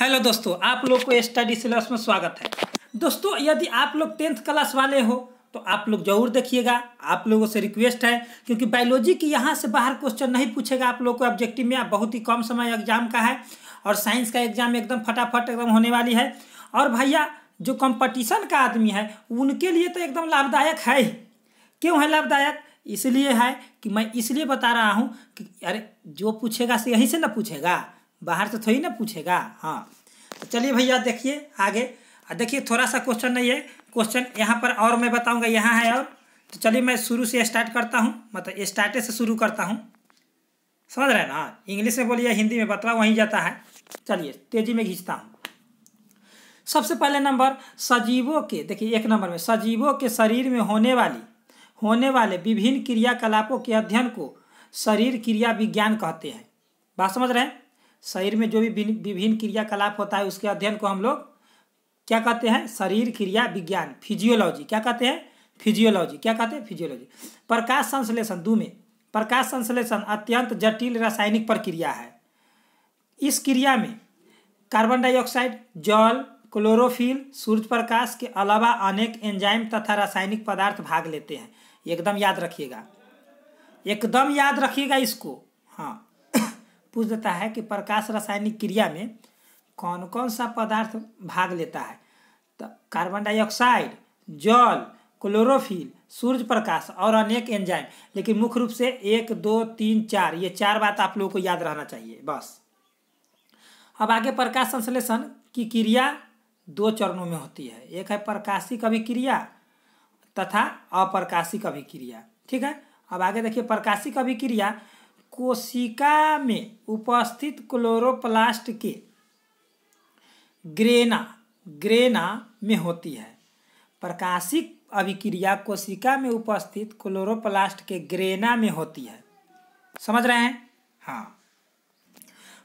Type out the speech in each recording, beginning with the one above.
Hello दोस्तों आप लोग को स्टडी सिलेबस में स्वागत है दोस्तों यदि आप लोग टेंथ क्लास वाले हो तो आप लोग जरूर देखिएगा आप लोगों से रिक्वेस्ट है क्योंकि बायोलॉजी की यहाँ से बाहर क्वेश्चन नहीं पूछेगा आप लोग को ऑब्जेक्टिव में बहुत ही कम समय एग्जाम का है और साइंस का एग्जाम एकदम फटाफट एकदम होने वाली है और भैया जो कंपटीशन का आदमी है उनके लिए तो एकदम लाभदायक है क्यों है लाभदायक इसलिए है कि मैं इसलिए बता रहा हूँ कि अरे जो पूछेगा से यहीं से ना पूछेगा बाहर से तो थोड़ी ना पूछेगा हाँ तो चलिए भैया देखिए आगे देखिए थोड़ा सा क्वेश्चन नहीं है क्वेश्चन यहाँ पर और मैं बताऊँगा यहाँ है और तो चलिए मैं शुरू से स्टार्ट करता हूँ मतलब स्टार्टे से शुरू करता हूँ समझ रहे हैं ना इंग्लिश में बोलिए हिंदी में बतला वहीं जाता है चलिए तेजी में खींचता हूँ सबसे पहले नंबर सजीवों के देखिए एक नंबर में सजीवों के शरीर में होने वाली होने वाले विभिन्न क्रियाकलापों के अध्ययन को शरीर क्रिया विज्ञान कहते हैं बात समझ रहे हैं शरीर में जो भी विभिन्न क्रियाकलाप होता है उसके अध्ययन को हम लोग क्या कहते हैं शरीर क्रिया विज्ञान फिजियोलॉजी क्या कहते हैं फिजियोलॉजी क्या कहते हैं फिजियोलॉजी प्रकाश संश्लेषण दो में प्रकाश संश्लेषण अत्यंत जटिल रासायनिक प्रक्रिया है इस क्रिया में कार्बन डाइऑक्साइड जल क्लोरोफिल सूर्य प्रकाश के अलावा अनेक एंजाइम तथा रासायनिक पदार्थ भाग लेते हैं एकदम याद रखिएगा एकदम याद रखिएगा इसको हाँ पूछ देता है कि प्रकाश रासायनिक क्रिया में कौन कौन सा पदार्थ भाग लेता है तो कार्बन डाइऑक्साइड जल क्लोरोफिल सूर्य प्रकाश और अनेक एंजाइम लेकिन मुख्य रूप से एक दो तीन चार ये चार बात आप लोगों को याद रहना चाहिए बस अब आगे प्रकाश संश्लेषण की क्रिया दो चरणों में होती है एक है प्रकाशिक अभिक्रिया तथा अप्रकाशिक अभिक्रिया ठीक है अब आगे देखिए प्रकाशिक अभिक्रिया कोशिका में उपस्थित क्लोरोप्लास्ट के ग्रेना ग्रेना में होती है प्रकाशिक अभिक्रिया कोशिका में उपस्थित क्लोरोप्लास्ट के ग्रेना में होती है समझ रहे हैं हाँ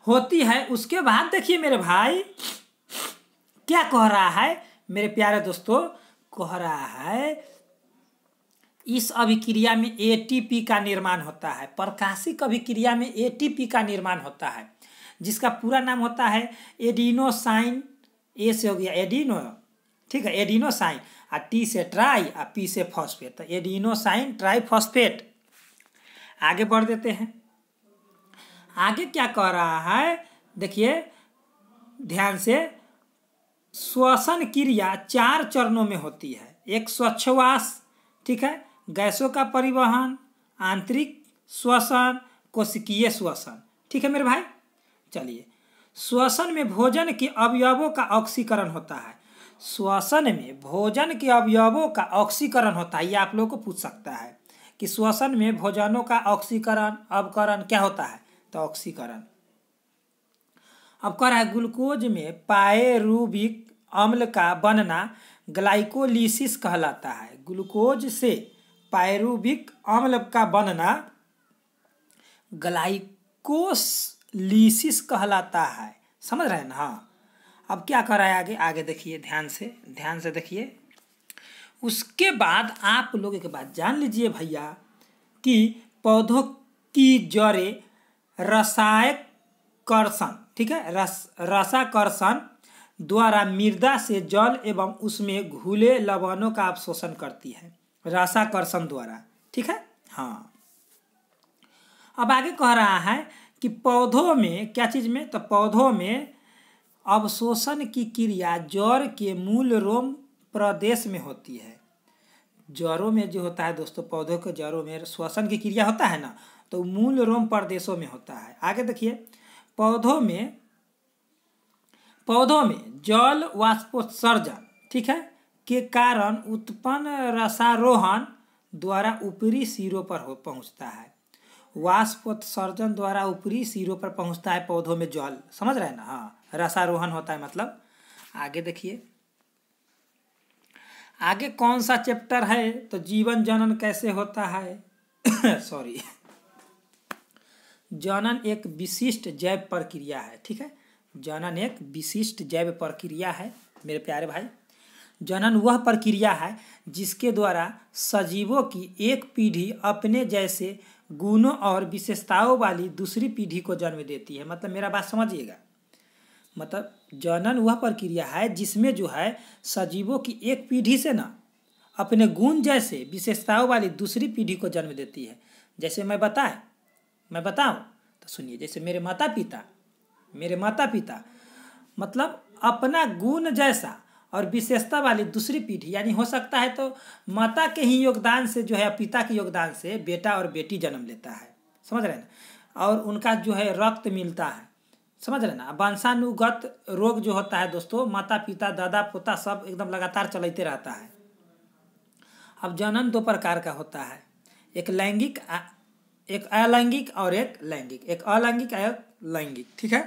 होती है उसके बाद देखिए मेरे भाई क्या कह रहा है मेरे प्यारे दोस्तों कह रहा है इस अभिक्रिया में एटीपी का निर्माण होता है प्रकाशिक अभिक्रिया में एटीपी का निर्माण होता है जिसका पूरा नाम होता है एडिनोसाइन ए से हो गया एडिनो ठीक है एडिनोसाइन आ टी से ट्राई आ पी से फॉस्फेट तो एडिनोसाइन ट्राई फॉस्फेट आगे बढ़ देते हैं आगे क्या कह रहा है देखिए ध्यान से श्वसन क्रिया चार चरणों में होती है एक स्वच्छवास ठीक है गैसों का परिवहन आंतरिक श्वसन कोशिकीय श्वसन ठीक है मेरे भाई चलिए श्वसन में भोजन के अवयवों का ऑक्सीकरण होता है श्वसन में भोजन के अवयवों का ऑक्सीकरण होता है ये आप लोग को पूछ सकता है कि श्वसन में भोजनों का ऑक्सीकरण अवकरण क्या होता है तो ऑक्सीकरण अब कह रहा है ग्लूकोज में पाए रूबिक अम्ल का बनना ग्लाइकोलिसिस कहलाता है ग्लूकोज से पायरूबिक अम्ल का बनना ग्लाइकोसलिसिस कहलाता है समझ रहे हैं ना अब क्या कर रहा है आगे आगे देखिए ध्यान से ध्यान से देखिए उसके बाद आप लोग एक बात जान लीजिए भैया कि पौधों की जड़ें रसायकर्षण ठीक है रस रसाकर्षण द्वारा मृदा से जल एवं उसमें घुले लवणों का अवशोषण करती है रसाकर्षण द्वारा ठीक है हाँ अब आगे कह रहा है कि पौधों में क्या चीज़ में तो पौधों में अवशोषण की क्रिया जड़ के मूल रोम प्रदेश में होती है जड़ों में जो होता है दोस्तों पौधों के जड़ों में श्वसन की क्रिया होता है ना तो मूल रोम प्रदेशों में होता है आगे देखिए पौधों में पौधों में जल वाष्पोत्सर्जन ठीक है के कारण उत्पन्न रसारोहण द्वारा ऊपरी सिरों पर हो पहुँचता है सर्जन द्वारा ऊपरी सिरों पर पहुँचता है पौधों में जल समझ रहे हैं ना हाँ रसारोहण होता है मतलब आगे देखिए आगे कौन सा चैप्टर है तो जीवन जनन कैसे होता है सॉरी जनन एक विशिष्ट जैव प्रक्रिया है ठीक है जनन एक विशिष्ट जैव प्रक्रिया है मेरे प्यारे भाई जनन वह प्रक्रिया है जिसके द्वारा सजीवों की एक पीढ़ी अपने जैसे गुणों और विशेषताओं वाली दूसरी पीढ़ी को जन्म देती है मतलब मेरा बात समझिएगा मतलब जनन वह प्रक्रिया है जिसमें जो है सजीवों की एक पीढ़ी से ना अपने गुण जैसे विशेषताओं वाली दूसरी पीढ़ी को जन्म देती है जैसे मैं बताए मैं बताऊँ तो सुनिए जैसे मेरे माता पिता मेरे माता पिता मतलब अपना गुण जैसा और विशेषता वाली दूसरी पीढ़ी यानी हो सकता है तो माता के ही योगदान से जो है पिता के योगदान से बेटा और बेटी जन्म लेता है समझ रहे ना और उनका जो है रक्त मिलता है समझ रहे ना वंशानुगत रोग जो होता है दोस्तों माता पिता दादा पोता सब एकदम लगातार चलते रहता है अब जनन दो प्रकार का होता है एक लैंगिक एक अलैंगिक और एक लैंगिक एक अलैंगिक और लैंगिक ठीक है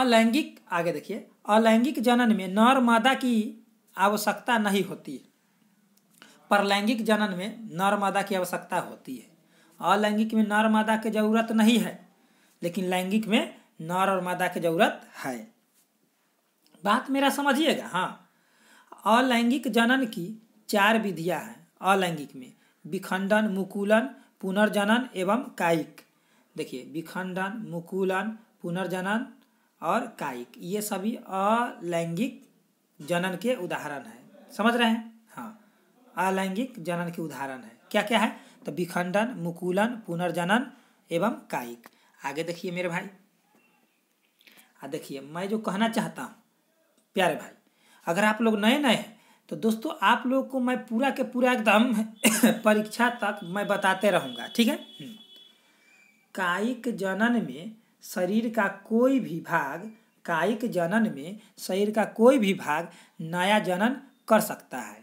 अलैंगिक आगे देखिए अलैंगिक जनन में नर मादा की आवश्यकता नहीं होती परलैंगिक जनन में नर मादा की आवश्यकता होती है अलैंगिक में नर मादा की जरूरत नहीं है लेकिन लैंगिक में नर और मादा की जरूरत है बात मेरा समझिएगा हाँ अलैंगिक जनन की चार विधियाँ हैं अलैंगिक में विखंडन मुकुलन पुनर्जनन एवं कायिक देखिए विखंडन मुकुलन पुनर्जनन और कायिक ये सभी अलैंगिक जनन के उदाहरण हैं समझ रहे हैं हाँ अलैंगिक जनन के उदाहरण है क्या क्या है तो विखंडन मुकुलन पुनर्जनन एवं कायिक आगे देखिए मेरे भाई आ देखिए मैं जो कहना चाहता हूँ प्यारे भाई अगर आप लोग नए नए हैं तो दोस्तों आप लोगों को मैं पूरा के पूरा एकदम परीक्षा तक मैं बताते रहूँगा ठीक है हम्म। कायिक जनन में शरीर का कोई भी भाग कायिक जनन में शरीर का कोई भी भाग नया जनन कर सकता है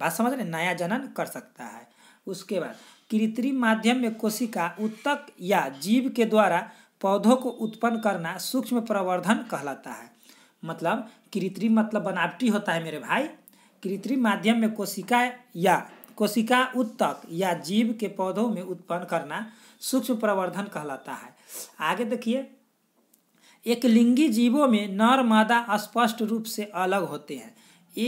बात समझ रहे नया जनन कर सकता है उसके बाद कृत्रिम माध्यम में कोशिका उत्तक या जीव के द्वारा पौधों को उत्पन्न करना सूक्ष्म प्रवर्धन कहलाता है मतलब कृत्रिम मतलब बनावटी होता है मेरे भाई कृत्रिम माध्यम में कोशिका या कोशिका उत्तक या जीव के पौधों में उत्पन्न करना सूक्ष्म प्रवर्धन कहलाता है आगे देखिए एक लिंगी जीवों में नर मादा स्पष्ट रूप से अलग होते हैं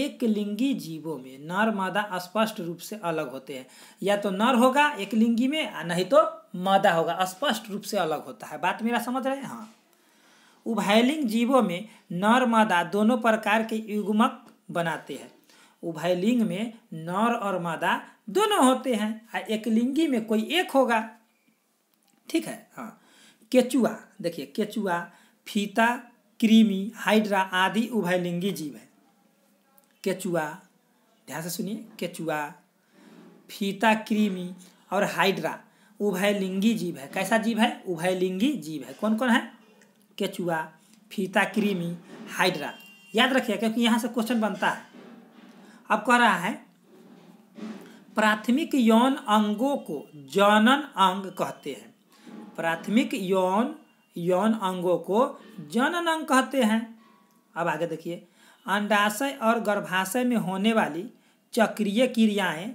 एक लिंगी जीवों में नर मादा स्पष्ट रूप से अलग होते हैं या तो नर होगा एक लिंगी में नहीं तो मादा होगा स्पष्ट रूप से अलग होता है बात मेरा समझ रहे हैं हाँ उभयलिंग जीवों में नर मादा दोनों प्रकार के युग्मक बनाते हैं उभयलिंग में नर और मादा दोनों होते हैं एक एकलिंगी में कोई एक होगा ठीक है हाँ केचुआ देखिए केचुआ फीता क्रीमी हाइड्रा आदि उभयलिंगी जीव है केचुआ ध्यान से सुनिए केचुआ फीता क्रीमी और हाइड्रा उभयलिंगी जीव है कैसा जीव है उभयलिंगी जीव है कौन कौन है केचुआ फीता क्रीमी हाइड्रा याद रखिए क्योंकि यहाँ से क्वेश्चन बनता है अब कह रहा है प्राथमिक यौन अंगों को जनन अंग कहते हैं प्राथमिक यौन यौन अंगों को जनन अंग कहते हैं अब आगे देखिए अंडाशय और गर्भाशय में होने वाली चक्रीय क्रियाएं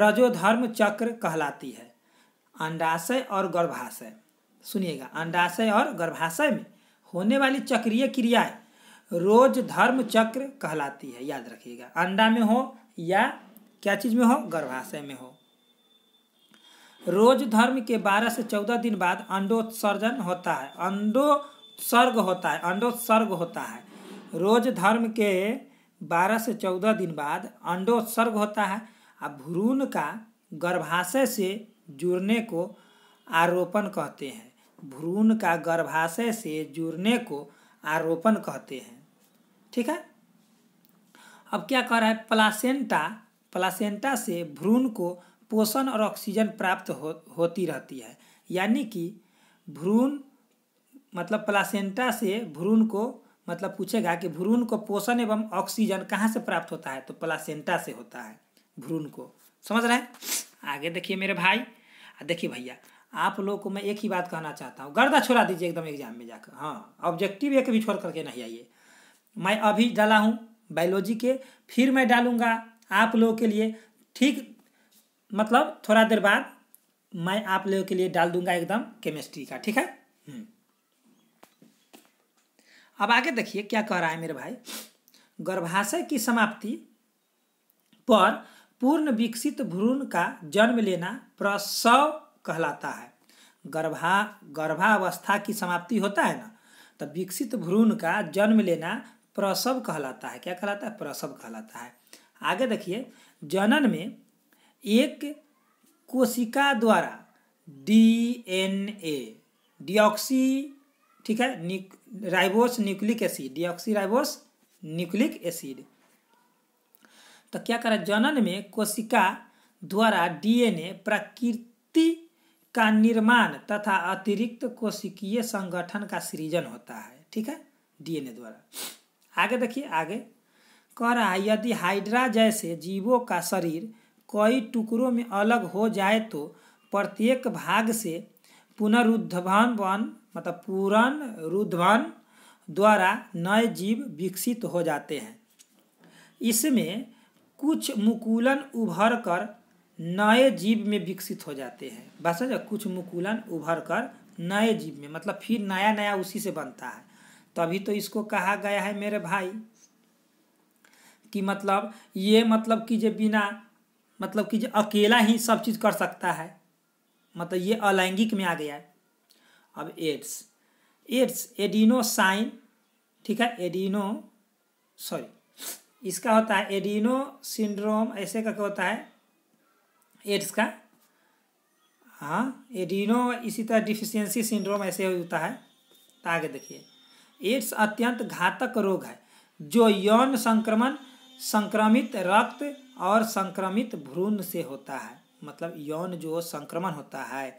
रजोधर्म चक्र कहलाती है अंडाशय और गर्भाशय सुनिएगा अंडाशय और गर्भाशय में होने वाली चक्रीय क्रियाएं रोज धर्म चक्र कहलाती है याद रखिएगा अंडा में हो या क्या चीज़ में हो गर्भाशय में हो रोज धर्म के बारह से चौदह दिन बाद अंडोत्सर्जन होता है अंडोत्सर्ग होता है अंडोत्सर्ग होता है रोज धर्म के बारह से चौदह दिन बाद अंडोत्सर्ग होता है और भ्रूण का गर्भाशय से जुड़ने को आरोपण कहते हैं भ्रूण का गर्भाशय से जुड़ने को आरोपण कहते हैं ठीक है अब क्या कह रहा है प्लासेंटा प्लासेंटा से भ्रूण को पोषण और ऑक्सीजन प्राप्त हो होती रहती है यानी कि भ्रूण मतलब प्लासेंटा से भ्रूण को मतलब पूछेगा कि भ्रूण को पोषण एवं ऑक्सीजन कहाँ से प्राप्त होता है तो प्लासेंटा से होता है भ्रूण को समझ रहे हैं आगे देखिए मेरे भाई देखिए भैया आप लोगों को मैं एक ही बात कहना चाहता हूँ गर्दा छोड़ा दीजिए एकदम एग्जाम में जाकर हाँ ऑब्जेक्टिव एक भी छोड़ करके नहीं आइए मैं अभी डाला हूँ बायोलॉजी के फिर मैं डालूँगा आप लोगों के लिए ठीक मतलब थोड़ा देर बाद मैं आप लोगों के लिए डाल दूंगा एकदम केमिस्ट्री का ठीक है हम्म। अब आगे देखिए क्या कह रहा है मेरे भाई गर्भाशय की समाप्ति पर पूर्ण विकसित भ्रूण का जन्म लेना प्रसव कहलाता है गर्भा गर्भावस्था की समाप्ति होता है ना तो विकसित भ्रूण का जन्म लेना प्रसव कहलाता है क्या कहलाता है प्रसव कहलाता है आगे देखिए जनन में एक कोशिका द्वारा डीएनए डिऑक्सी ठीक है निक, ribose nucleic acid deoxy ribose nucleic acid तो क्या करें जनन में कोशिका द्वारा डीएनए प्रकृति का निर्माण तथा अतिरिक्त कोशिकीय संगठन का सृजन होता है ठीक है डीएनए द्वारा आगे देखिए आगे कह रहा है यदि हाइड्रा जैसे जीवों का शरीर कई टुकड़ों में अलग हो जाए तो प्रत्येक भाग से पुनरुद्धवन वन मतलब पूर्ण रुद्धवन द्वारा नए जीव विकसित हो जाते हैं इसमें कुछ मुकुलन उभर कर नए जीव में विकसित हो जाते हैं बस समझ कुछ मुकुलन उभर कर नए जीव में मतलब फिर नया नया उसी से बनता है तभी तो इसको कहा गया है मेरे भाई कि मतलब ये मतलब कि जो बिना मतलब कि जो अकेला ही सब चीज़ कर सकता है मतलब ये अलैंगिक में आ गया है अब एड्स एड्स एडिनोसाइन ठीक है एडिनो सॉरी इसका होता है एडिनो सिंड्रोम ऐसे का क्या होता है एड्स का हाँ एडिनो इसी तरह डिफिशियंसी सिंड्रोम ऐसे होता है आगे देखिए एड्स अत्यंत घातक रोग है जो यौन संक्रमण संक्रमित रक्त और संक्रमित भ्रूण से होता है मतलब यौन जो संक्रमण होता है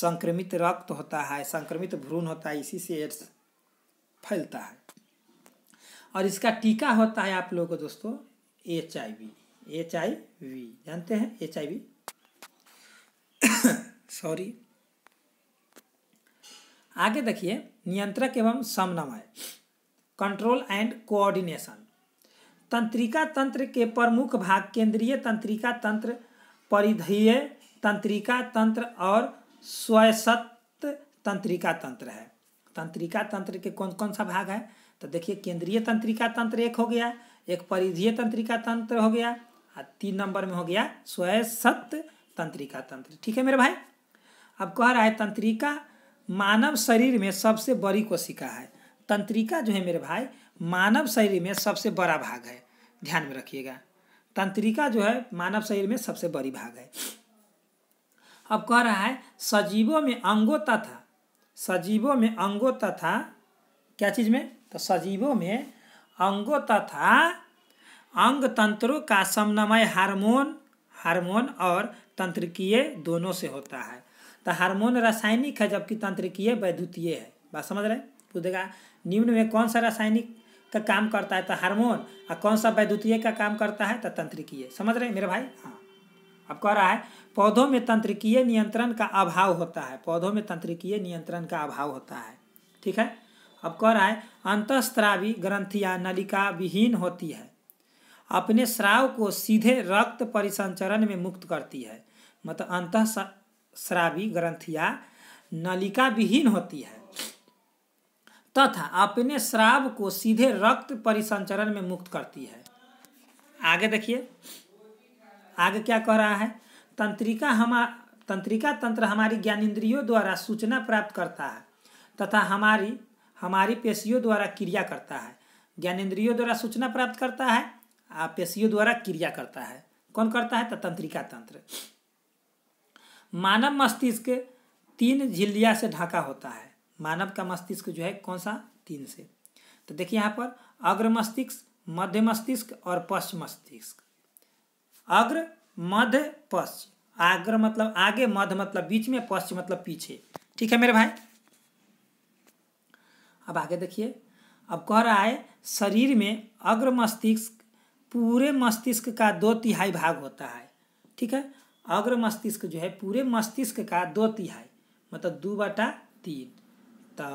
संक्रमित रक्त होता है संक्रमित भ्रूण होता है इसी से एड्स फैलता है और इसका टीका होता है आप लोगों को दोस्तों H I V H I V जानते हैं एच आई वी सॉरी आगे देखिए नियंत्रक एवं समन्वय कंट्रोल एंड कोऑर्डिनेशन तंत्रिका तंत्र के प्रमुख भाग केंद्रीय तंत्रिका तंत्र परिधीय तंत्रिका तंत्र और स्वयसत तंत्रिका तंत्र है तंत्रिका तंत्र के कौन कौन सा भाग है तो देखिए केंद्रीय तंत्रिका तंत्र एक हो गया एक परिधीय तंत्रिका तंत्र हो गया और तीन नंबर में हो गया स्वयसत तंत्रिका तंत्र ठीक है मेरे भाई अब कह रहा है तंत्रिका मानव शरीर में सबसे बड़ी कोशिका है तंत्रिका जो है मेरे भाई मानव शरीर में सबसे बड़ा भाग है ध्यान में रखिएगा तंत्रिका जो है मानव शरीर में सबसे बड़ी भाग है अब कह रहा है सजीवों में अंगों तथा सजीवों में अंगों तथा क्या चीज में तो सजीवों में अंगों तथा अंग तंत्रों का समन्वय हार्मोन हार्मोन और तंत्रिकीय दोनों से होता है तो हार्मोन रासायनिक है जबकि तंत्रिकीय वैद्युतीय है बात समझ रहे पूछेगा निम्न में कौन सा रासायनिक का काम करता है तो हार्मोन और कौन सा वैद्युतीय का काम करता है तो तंत्रिकीय समझ रहे हैं मेरे भाई हाँ अब कह रहा है पौधों में तंत्रिकीय नियंत्रण का अभाव होता है पौधों में तंत्रिकीय नियंत्रण का अभाव होता है ठीक है अब कह रहा है अंतस्त्रावी ग्रंथियां नलिका विहीन होती है अपने श्राव को सीधे रक्त परिसंचरण में मुक्त करती है मतलब अंत श्रावी ग्रंथियां नलिका विहीन होती है तथा अपने श्राव को सीधे रक्त परिसंचरण में मुक्त करती है आगे देखिए आगे क्या कह रहा है तंत्रिका हम तंत्रिका तंत्र हमारी ज्ञानेन्द्रियों द्वारा सूचना प्राप्त करता है तथा हमारी हमारी पेशियों द्वारा क्रिया करता है ज्ञानेन्द्रियों द्वारा सूचना प्राप्त करता है आ पेशियों द्वारा क्रिया करता है कौन करता है तो तंत्रिका तंत्र मानव मस्तिष्क तीन झिल्लिया से ढका होता है मानव का मस्तिष्क जो है कौन सा तीन से तो देखिए यहाँ पर अग्र मस्तिष्क मध्य मस्तिष्क और पश्च मस्तिष्क अग्र मध्य पश्च अग्र मतलब आगे मध्य मतलब बीच में पश्च मतलब पीछे ठीक है मेरे भाई अब आगे देखिए अब कह रहा है शरीर में अग्र मस्तिष्क पूरे मस्तिष्क का दो तिहाई भाग होता है ठीक है अग्र मस्तिष्क जो है पूरे मस्तिष्क का दो तिहाई मतलब दो बटा तीन तो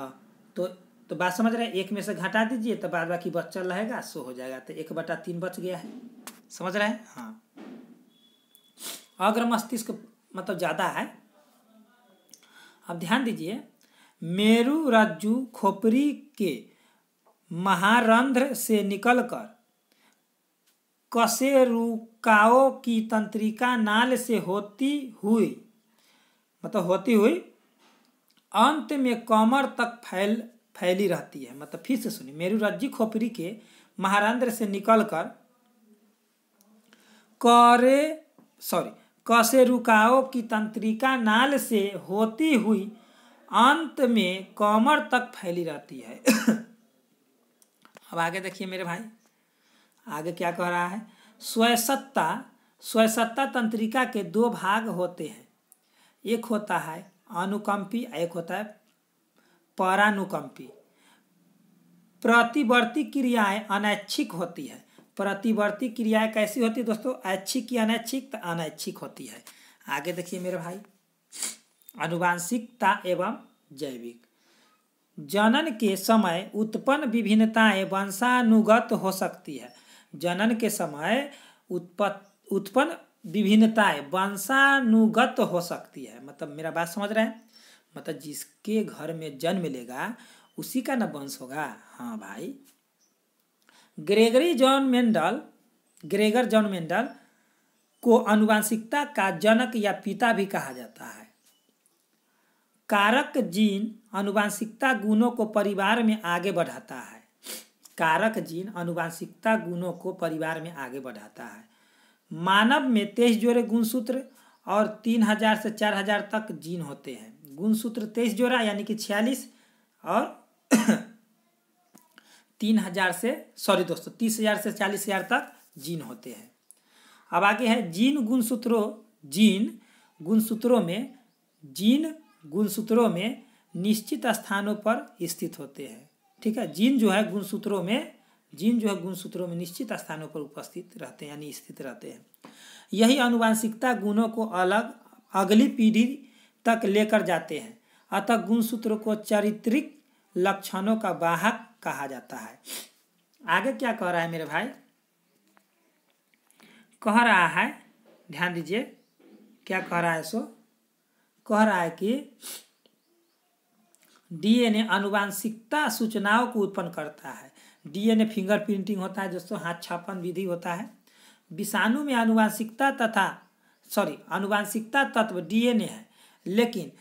तो तो बात समझ रहे हैं एक में से घटा दीजिए तो बाद बाकी बचल रहेगा सो हो जाएगा तो एक बटा तीन बच गया है समझ रहे हैं हाँ अग्र मस्तिष्क मतलब ज़्यादा है अब ध्यान दीजिए मेरु रज्जु खोपरी के महारंध्र से निकलकर कसेरुकाओ की तंत्रिका नाल से होती हुई मतलब होती हुई अंत में कमर तक फैल फैली रहती है मतलब फिर से सुनिए मेरू रज्जी खोपरी के महारांद्र से निकलकर करे सॉरी कसे रुकाओ की तंत्रिका नाल से होती हुई अंत में कमर तक फैली रहती है अब आगे देखिए मेरे भाई आगे क्या कह रहा है स्वयसत्ता स्वयसत्ता तंत्रिका के दो भाग होते हैं एक होता है अनुकंपी एक होता है परानुकंपी प्रतिवर्ती क्रियाएं अनैच्छिक होती है प्रतिवर्ती क्रियाएं कैसी होती है दोस्तों ऐच्छिक या अनैच्छिक तो अनैच्छिक होती है आगे देखिए मेरे भाई अनुवांशिकता एवं जैविक जनन के समय उत्पन्न विभिन्नताएं वंशानुगत हो सकती है जनन के समय उत्पन्न उत्पन्न विभिन्नताएं वंशानुगत हो सकती है मतलब मेरा बात समझ रहे हैं मतलब जिसके घर में जन्म लेगा उसी का ना वंश होगा हाँ भाई Gregory John Mendel Gregor John Mendel को अनुवांशिकता का जनक या पिता भी कहा जाता है कारक जीन अनुवांशिकता गुणों को परिवार में आगे बढ़ाता है कारक जीन अनुवांशिकता गुणों को परिवार में आगे बढ़ाता है मानव में तेईस जोड़े गुणसूत्र और तीन हजार से चार हजार तक जीन होते हैं गुणसूत्र तेईस जोड़ा यानी कि छियालीस और तीन हजार से सॉरी दोस्तों तीस हजार से चालीस हजार तक जीन होते हैं अब आगे है जीन गुणसूत्रों जीन गुणसूत्रों में जीन गुणसूत्रों में निश्चित स्थानों पर स्थित होते हैं ठीक है जीन जो है गुणसूत्रों में जीन जो है गुण सूत्रों में निश्चित स्थानों पर उपस्थित रहते हैं यानी स्थित रहते हैं यही अनुवांशिकता गुणों को अलग अगली पीढ़ी तक लेकर जाते हैं अतः गुणसूत्रों को चारित्रिक लक्षणों का वाहक कहा जाता है आगे क्या कह रहा है मेरे भाई कह रहा है ध्यान दीजिए क्या कह रहा है सो कह रहा है कि डीएनए अनुवांशिकता सूचनाओं को उत्पन्न करता है डीएनए फिंगर प्रिंटिंग होता है दोस्तों हाथ छापन विधि होता है विषाणु में आनुवांशिकता तथा सॉरी आनुवांशिकता तत्व डीएनए है लेकिन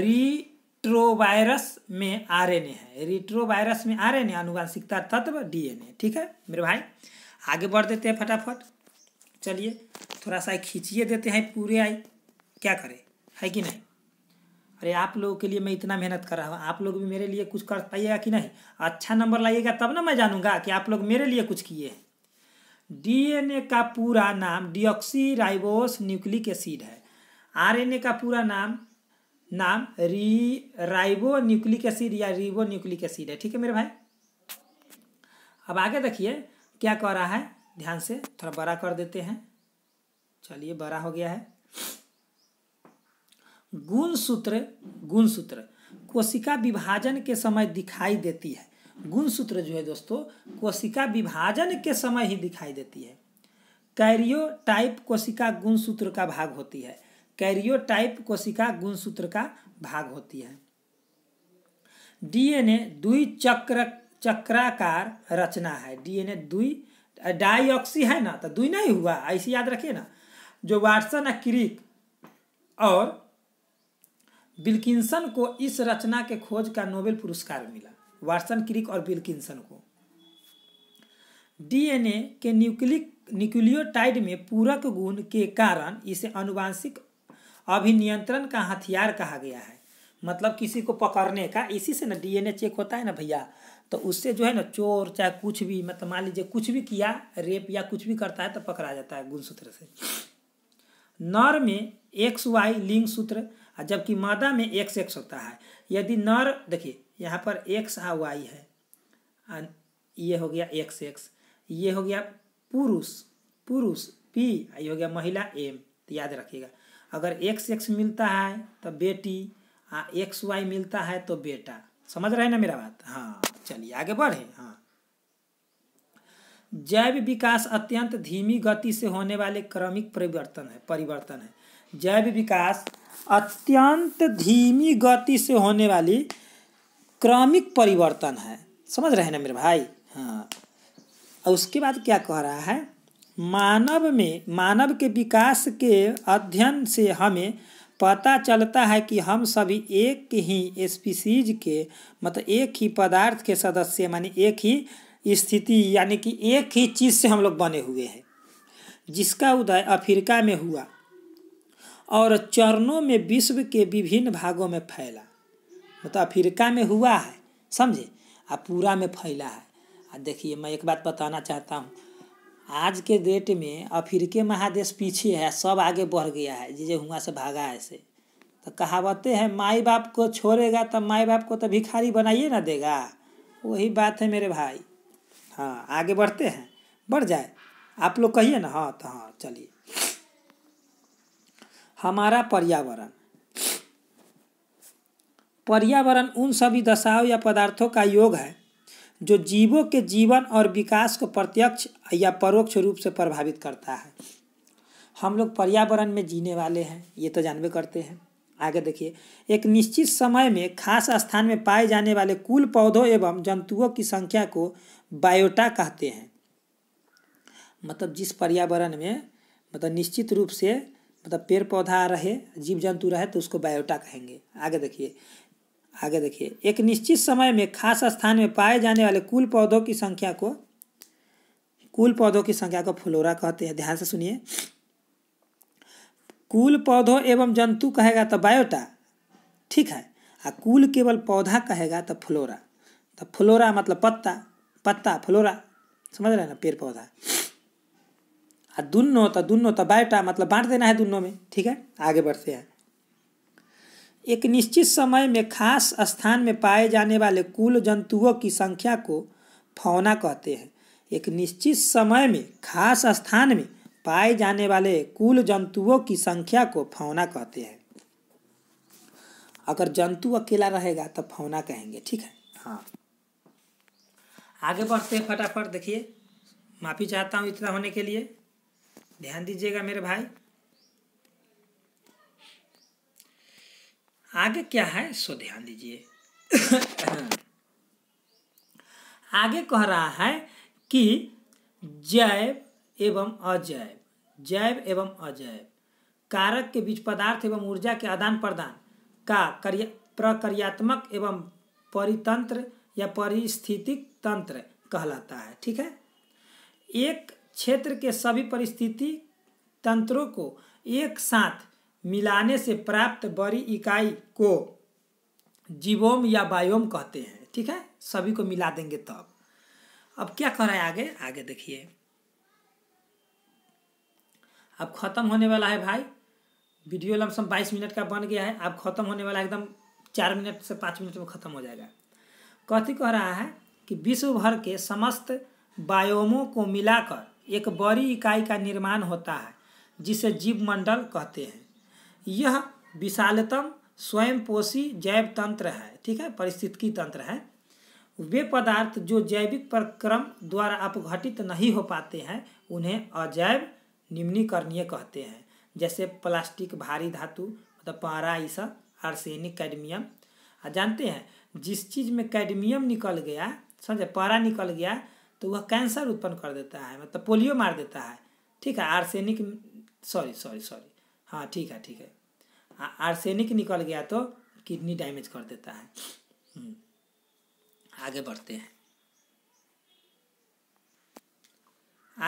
रिट्रोवायरस में आरएनए है रिट्रोवायरस में आरएनए आनुवांशिकता तत्व डीएनए ठीक है मेरे भाई आगे बढ़ देते हैं फटाफट चलिए थोड़ा सा खींचिए देते हैं पूरे आई क्या करें है कि नहीं अरे आप लोगों के लिए मैं इतना मेहनत कर रहा हूँ आप लोग भी मेरे लिए कुछ कर पाइएगा कि नहीं अच्छा नंबर लाइएगा तब ना मैं जानूंगा कि आप लोग मेरे लिए कुछ किए हैं डीएनए का पूरा नाम डिऑक्सी राइबोस न्यूक्लिक एसिड है आरएनए का पूरा नाम नाम री राइबो न्यूक्लिक एसिड या रिबो न्यूक्लिक एसिड है ठीक है मेरे भाई अब आगे देखिए क्या कह रहा है ध्यान से थोड़ा बड़ा कर देते हैं चलिए बड़ा हो गया है गुण सूत्र गुण सूत्र कोशिका विभाजन के समय दिखाई देती है गुण सूत्र जो है दोस्तों कोशिका विभाजन के समय ही दिखाई देती है कैरियो टाइप कोशिका गुण सूत्र का भाग होती है कैरियो टाइप कोशिका गुण सूत्र का भाग होती है डीएनए दुई चक्र चक्राकार रचना है डीएनए दुई डाइऑक्सी है ना तो दुई नहीं हुआ ऐसे याद रखिए ना जो वाटसन क्रिक और बिल्किंसन को इस रचना के खोज का नोबेल पुरस्कार मिला वाटसन क्रिक और बिल्किंसन को डीएनए के न्यूक्लिक न्यूक्लियोटाइड में पूरक गुण के कारण इसे अनुवांशिक अभिनियंत्रण का हथियार कहा गया है मतलब किसी को पकड़ने का इसी से ना डीएनए चेक होता है ना भैया तो उससे जो है ना चोर चाहे कुछ भी मतलब मान लीजिए कुछ भी किया रेप या कुछ भी करता है तो पकड़ा जाता है गुण सूत्र से नर में एक्स वाई लिंग सूत्र जबकि मादा में एक्स एक्स होता है यदि नर देखिए यहाँ पर एक्स आ वाई है ये हो गया एक्स एक्स ये हो गया पुरुष पुरुष पी ये हो गया महिला एम तो याद रखिएगा अगर एक्स एक्स मिलता है तो बेटी एक्स वाई मिलता है तो बेटा समझ रहे हैं ना मेरा बात हाँ चलिए आगे बढ़े हाँ जैव विकास अत्यंत धीमी गति से होने वाले क्रमिक परिवर्तन है परिवर्तन है जैव विकास अत्यंत धीमी गति से होने वाली क्रमिक परिवर्तन है समझ रहे हैं ना मेरे भाई हाँ और उसके बाद क्या कह रहा है मानव में मानव के विकास के अध्ययन से हमें पता चलता है कि हम सभी एक ही स्पीसीज के मतलब एक ही पदार्थ के सदस्य माने एक ही स्थिति यानी कि एक ही चीज़ से हम लोग बने हुए हैं जिसका उदय अफ्रीका में हुआ और चरणों में विश्व के विभिन्न भागों में फैला मतलब अफ्रीका में हुआ है समझे आ पूरा में फैला है आ देखिए मैं एक बात बताना चाहता हूँ आज के डेट में अफ्रीके महादेश पीछे है सब आगे बढ़ गया है जिसे हुआ से भागा ऐसे तो कहावतें हैं माई बाप को छोड़ेगा तो माई बाप को तो भिखारी बनाइए ना देगा वही बात है मेरे भाई हाँ आगे बढ़ते हैं बढ़ जाए आप लोग कहिए ना हाँ तो हाँ चलिए हमारा पर्यावरण पर्यावरण उन सभी दशाओं या पदार्थों का योग है जो जीवों के जीवन और विकास को प्रत्यक्ष या परोक्ष रूप से प्रभावित करता है हम लोग पर्यावरण में जीने वाले हैं ये तो जानवे करते हैं आगे देखिए एक निश्चित समय में खास स्थान में पाए जाने वाले कुल पौधों एवं जंतुओं की संख्या को बायोटा कहते हैं मतलब जिस पर्यावरण में मतलब निश्चित रूप से मतलब पेड़ पौधा रहे जीव जंतु रहे तो उसको बायोटा कहेंगे आगे देखिए आगे देखिए एक निश्चित समय में खास स्थान में पाए जाने वाले कुल पौधों की संख्या को कुल पौधों की संख्या को फ्लोरा कहते हैं ध्यान से सुनिए कुल पौधों एवं जंतु कहेगा तो बायोटा ठीक है आ कुल केवल पौधा कहेगा तो फ्लोरा तो फ्लोरा मतलब पत्ता पत्ता फ्लोरा समझ रहे ना पेड़ पौधा और दोनों तो दोनों तो बायोटा मतलब बांट देना है दोनों में ठीक है आगे बढ़ते हैं एक निश्चित समय में खास स्थान में पाए जाने वाले कुल जंतुओं की संख्या को फौना कहते हैं एक निश्चित समय में खास स्थान में पाए जाने वाले कुल जंतुओं की संख्या को फौना कहते हैं अगर जंतु अकेला रहेगा तो फौना कहेंगे ठीक है हाँ आगे बढ़ते हैं फटाफट देखिए माफ़ी चाहता हूँ इतना होने के लिए ध्यान दीजिएगा मेरे भाई आगे क्या है सो ध्यान दीजिए आगे कह रहा है कि जैव एवं अजैव जैव एवं अजैव कारक के बीच पदार्थ एवं ऊर्जा के आदान प्रदान का प्रक्रियात्मक एवं परितंत्र या परिस्थितिक तंत्र कहलाता है ठीक है एक क्षेत्र के सभी परिस्थिति तंत्रों को एक साथ मिलाने से प्राप्त बड़ी इकाई को जीवोम या बायोम कहते हैं ठीक है सभी को मिला देंगे तब अब क्या कर रहा है आगे आगे देखिए अब खत्म होने वाला है भाई वीडियो लमसम बाईस मिनट का बन गया है अब खत्म होने वाला एकदम चार मिनट से पाँच मिनट में खत्म हो जाएगा कथी कह रहा है कि विश्व भर के समस्त बायोमों को मिलाकर एक बड़ी इकाई का निर्माण होता है जिसे जीव मंडल कहते हैं यह विशालतम स्वयंपोषी जैव तंत्र है ठीक है परिस्थितिकी तंत्र है वे पदार्थ जो जैविक प्रक्रम द्वारा अपघटित नहीं हो पाते हैं उन्हें अजैव निम्नीकरणीय कहते हैं जैसे प्लास्टिक भारी धातु मतलब पारा ईसा आर्सेनिक कैडमियम जानते हैं जिस चीज़ में कैडमियम निकल गया समझे पारा निकल गया तो वह कैंसर उत्पन्न कर देता है मतलब पोलियो मार देता है ठीक है आर्सेनिक सॉरी सॉरी सॉरी हाँ ठीक है ठीक है आर्सेनिक निकल गया तो किडनी डैमेज कर देता है हम्म, आगे बढ़ते हैं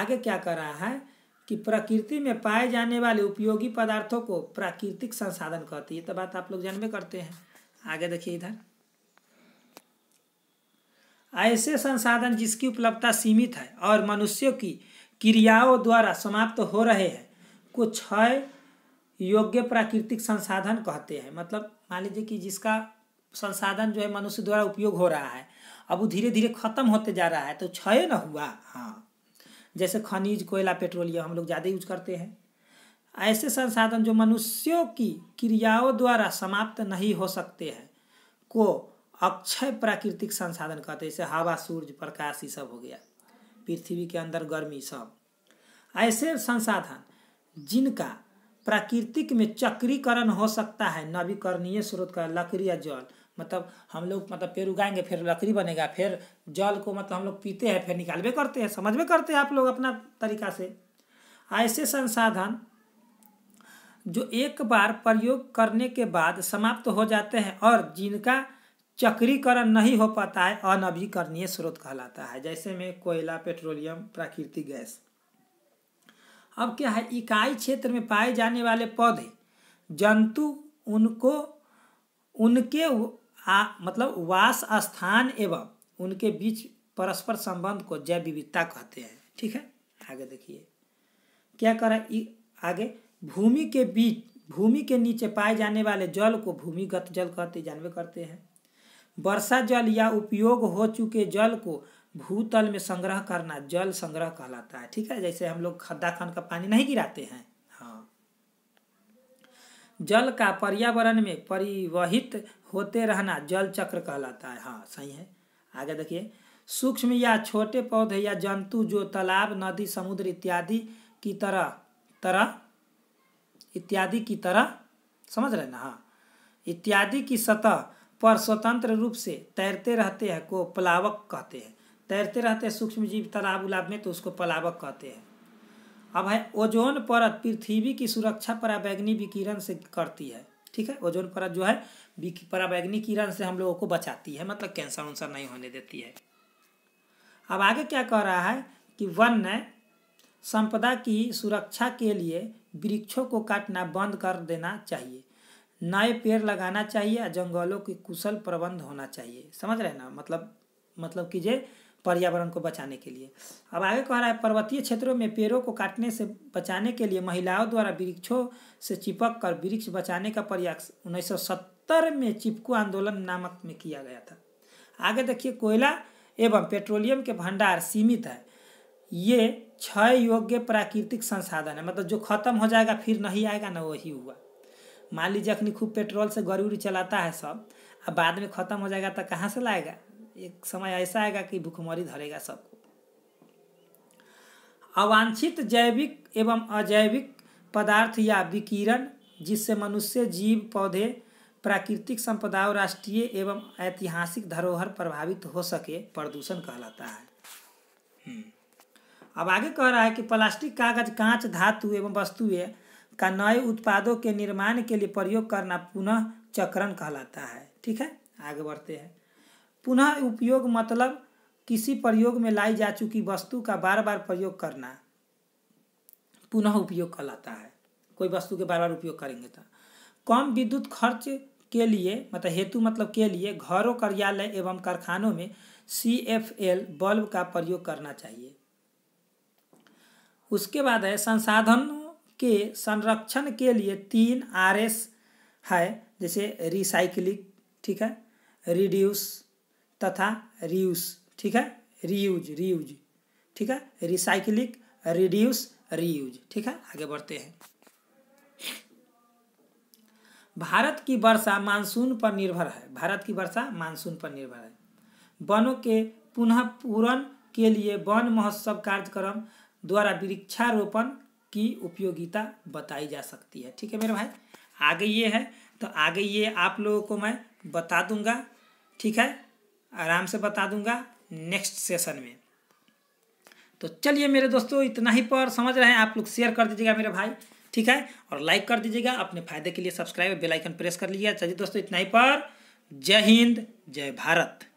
आगे क्या कर रहा है कि प्रकृति में पाए जाने वाले उपयोगी पदार्थों को प्राकृतिक संसाधन कहते हैं ये तो बात आप लोग जानबे करते हैं आगे देखिए इधर ऐसे संसाधन जिसकी उपलब्धता सीमित है और मनुष्यों की क्रियाओं द्वारा समाप्त हो रहे हैं को क्षय योग्य प्राकृतिक संसाधन कहते हैं मतलब मान लीजिए कि जिसका संसाधन जो है मनुष्य द्वारा उपयोग हो रहा है अब वो धीरे धीरे खत्म होते जा रहा है तो क्षय न हुआ हाँ जैसे खनिज कोयला पेट्रोलियम हम लोग ज़्यादा यूज करते हैं ऐसे संसाधन जो मनुष्यों की क्रियाओं द्वारा समाप्त नहीं हो सकते हैं को अक्षय प्राकृतिक संसाधन कहते हैं जैसे हवा सूर्य प्रकाश ये सब हो गया पृथ्वी के अंदर गर्मी सब ऐसे संसाधन जिनका प्राकृतिक में चक्रीकरण हो सकता है नवीकरणीय स्रोत का लकड़ी या जल मतलब हम लोग मतलब पेड़ उगाएंगे फिर लकड़ी बनेगा फिर जल को मतलब हम लोग पीते हैं फिर निकालबे करते हैं समझबे करते हैं आप लोग अपना तरीका से ऐसे संसाधन जो एक बार प्रयोग करने के बाद समाप्त हो जाते हैं और जिनका चक्रीकरण नहीं हो पाता है अनवीकरणीय स्रोत कहलाता है जैसे में कोयला पेट्रोलियम प्राकृतिक गैस अब क्या है इकाई क्षेत्र में पाए जाने वाले पौधे जंतु उनको उनके आ, मतलब वास स्थान एवं उनके बीच परस्पर संबंध को जैव विविधता कहते हैं ठीक है आगे देखिए क्या करें आगे भूमि के बीच भूमि के नीचे पाए जाने वाले जल को भूमिगत जल कहते जानवे करते हैं वर्षा जल या उपयोग हो चुके जल को भूतल में संग्रह करना जल संग्रह कहलाता है ठीक है जैसे हम लोग खद्दा खान का पानी नहीं गिराते हैं हाँ जल का पर्यावरण में परिवहित होते रहना जल चक्र कहलाता है हाँ सही है आगे देखिए सूक्ष्म या छोटे पौधे या जंतु जो तालाब नदी समुद्र इत्यादि की तरह तरह इत्यादि की तरह समझ रहे ना हाँ इत्यादि की सतह पर स्वतंत्र रूप से तैरते रहते हैं को प्लावक कहते हैं तैरते रहते हैं सूक्ष्म जीव तालाब उलाब में तो उसको प्लावक कहते हैं अब है ओजोन परत पृथ्वी की सुरक्षा पराबैग्नी विकिरण से करती है ठीक है ओजोन परत जो है पराबैग्नी किरण से हम लोगों को बचाती है मतलब कैंसर उन्सर नहीं होने देती है अब आगे क्या कह रहा है कि ने संपदा की सुरक्षा के लिए वृक्षों को काटना बंद कर देना चाहिए नए पेड़ लगाना चाहिए और जंगलों की कुशल प्रबंध होना चाहिए समझ रहे ना मतलब मतलब कीजिए पर्यावरण को बचाने के लिए अब आगे कह रहा है पर्वतीय क्षेत्रों में पेड़ों को काटने से बचाने के लिए महिलाओं द्वारा वृक्षों से चिपक कर वृक्ष बचाने का प्रयास सत्तर में चिपको आंदोलन नामक में किया गया था आगे देखिए कोयला एवं पेट्रोलियम के भंडार सीमित है ये क्षय योग्य प्राकृतिक संसाधन है मतलब जो खत्म हो जाएगा फिर नहीं आएगा ना वही हुआ मान लीजिए अखनी खूब पेट्रोल से गड़ी उड़ी चलाता है सब अब बाद में ख़त्म हो जाएगा तो कहाँ से लाएगा एक समय ऐसा आएगा कि भूखमरी धरेगा सबको अवांछित जैविक एवं अजैविक पदार्थ या विकिरण जिससे मनुष्य जीव पौधे प्राकृतिक संपदाओं राष्ट्रीय एवं ऐतिहासिक धरोहर प्रभावित हो सके प्रदूषण कहलाता है हम्म। अब आगे कह रहा है कि प्लास्टिक कागज कांच धातु एवं वस्तुएं का नए उत्पादों के निर्माण के लिए प्रयोग करना पुनः चक्रण कहलाता है ठीक है आगे बढ़ते हैं पुनः उपयोग मतलब किसी प्रयोग में लाई जा चुकी वस्तु का बार बार प्रयोग करना पुनः उपयोग कहलाता है कोई वस्तु के बार बार उपयोग करेंगे तो कम विद्युत खर्च के लिए मतलब हेतु मतलब के लिए घरों कार्यालय एवं कारखानों में सी एफ एल बल्ब का प्रयोग करना चाहिए उसके बाद है संसाधन के संरक्षण के लिए तीन आर एस है जैसे रिसाइकलिंग ठीक है रिड्यूस तथा रियूस ठीक है रियूज रियूज ठीक है रिसाइकलिंग रिड्यूस रियूज ठीक है आगे बढ़ते हैं भारत की वर्षा मानसून पर निर्भर है भारत की वर्षा मानसून पर निर्भर है वनों के पुनः पूरण के लिए वन महोत्सव कार्यक्रम द्वारा वृक्षारोपण की उपयोगिता बताई जा सकती है ठीक है मेरे भाई आगे ये है तो आगे ये आप लोगों को मैं बता दूंगा ठीक है आराम से बता दूंगा नेक्स्ट सेशन में तो चलिए मेरे दोस्तों इतना ही पर समझ रहे हैं आप लोग शेयर कर दीजिएगा मेरे भाई ठीक है और लाइक कर दीजिएगा अपने फायदे के लिए सब्सक्राइब बेल आइकन प्रेस कर लीजिएगा चलिए दोस्तों इतना ही पर जय हिंद जय भारत